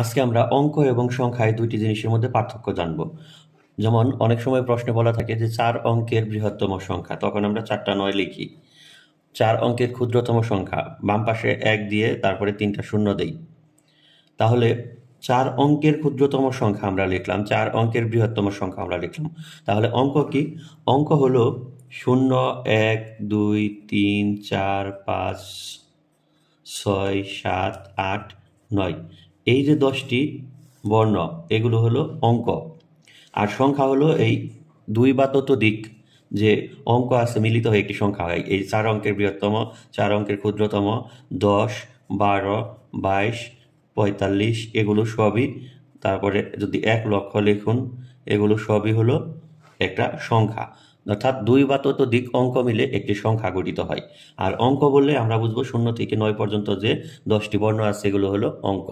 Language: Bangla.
আজকে আমরা অঙ্ক এবং সংখ্যায় দুইটি জিনিসের মধ্যে পার্থক্য জানব যেমন অনেক সময় প্রশ্নে বলা থাকে যে চার অঙ্কের বৃহত্তম সংখ্যা তখন আমরা চারটা নয় লিখি চার অঙ্কের ক্ষুদ্রতম সংখ্যা বাম পাশে এক দিয়ে তারপরে তিনটা শূন্য দেই তাহলে চার অঙ্কের ক্ষুদ্রতম সংখ্যা আমরা লিখলাম চার অঙ্কের বৃহত্তম সংখ্যা আমরা লিখলাম তাহলে অঙ্ক কি অঙ্ক হল শূন্য এক দুই তিন চার পাঁচ ছয় সাত আট নয় এই যে দশটি বর্ণ এগুলো হলো অঙ্ক আর সংখ্যা হলো এই দুই বা দিক যে অঙ্ক আছে মিলিত হয়ে একটি সংখ্যা হয় এই চার অঙ্কের বৃহত্তম চার অঙ্কের ক্ষুদ্রতম দশ বারো বাইশ পঁয়তাল্লিশ এগুলো সবই তারপরে যদি এক লক্ষ লিখুন এগুলো সবই হলো একটা সংখ্যা অর্থাৎ দুই বা দিক অঙ্ক মিলে একটি সংখ্যা গঠিত হয় আর অঙ্ক বললে আমরা বুঝবো শূন্য থেকে নয় পর্যন্ত যে দশটি বর্ণ আছে সেগুলো হলো অঙ্ক